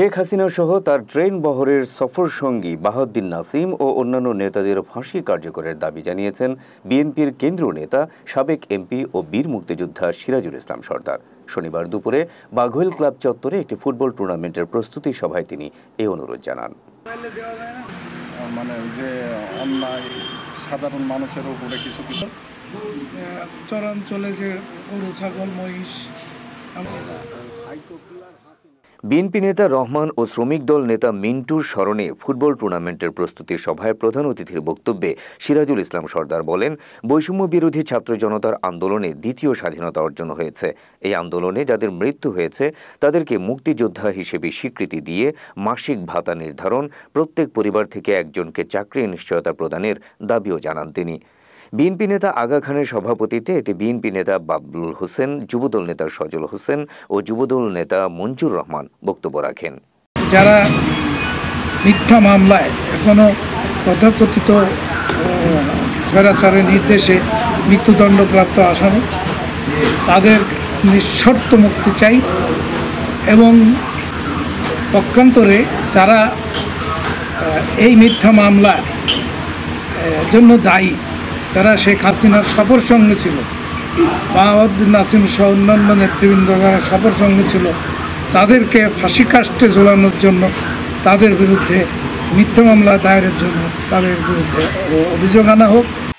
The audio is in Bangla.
শেখ হাসিনা সহ তার ট্রেন বহরের সফর সঙ্গী বাহাদ্দিন নাসিম ও অন্যান্য নেতাদের ফাঁসি কার্যকরের দাবি জানিয়েছেন বিএনপির কেন্দ্রীয় নেতা সাবেক এমপি ও বীর মুক্তিযোদ্ধা সিরাজুল ইসলাম সর্দার শনিবার দুপুরে বাঘোয়েল ক্লাব চত্বরে একটি ফুটবল টুর্নামেন্টের প্রস্তুতি সভায় তিনি এ অনুরোধ জানান মানে যে অন্যায় সাধারণ মানুষের উপরে কিছু কিছু চরাঞ্চলে যে গরু ছাগল মহিষ বিএনপি নেতা রহমান ও শ্রমিক দল নেতা মিন্টুর স্মরণে ফুটবল টুর্নামেন্টের প্রস্তুতি সভায় প্রধান অতিথির বক্তব্যে সিরাজুল ইসলাম সর্দার বলেন বৈষম্য বিরোধী ছাত্র জনতার আন্দোলনে দ্বিতীয় স্বাধীনতা অর্জন হয়েছে এই আন্দোলনে যাদের মৃত্যু হয়েছে তাদেরকে মুক্তিযোদ্ধা হিসেবে স্বীকৃতি দিয়ে মাসিক ভাতা নির্ধারণ প্রত্যেক পরিবার থেকে একজনকে চাকরি নিশ্চয়তা প্রদানের দাবিও জানান তিনি বিএনপি নেতা আগা খানের সভাপতিতে এতে বিএনপি নেতা বাবলুল হোসেন যুবদল নেতা সজল হোসেন ও যুবদল নেতা মঞ্জুর রহমান বক্তব্য রাখেন যারা মিথ্যা মামলায় এখনও তথাকথিত স্বৈরাচারের নির্দেশে মৃত্যুদণ্ডপ্রাপ্ত আসামি তাদের নিঃশর্ত মুক্তি চাই এবং পক্ষান্তরে যারা এই মিথ্যা মামলার জন্য দায়ী তারা শেখ হাসিনার সফর সঙ্গে ছিল বাহাউদ্দিন নাসিম সহ অন্যান্য নেতৃবৃন্দ যারা সফর সঙ্গে ছিল তাদেরকে ফাঁসি কাস্টে ঝোলানোর জন্য তাদের বিরুদ্ধে মিথ্যা মামলা দায়েরের জন্য তাদের বিরুদ্ধে অভিযোগ আনা হোক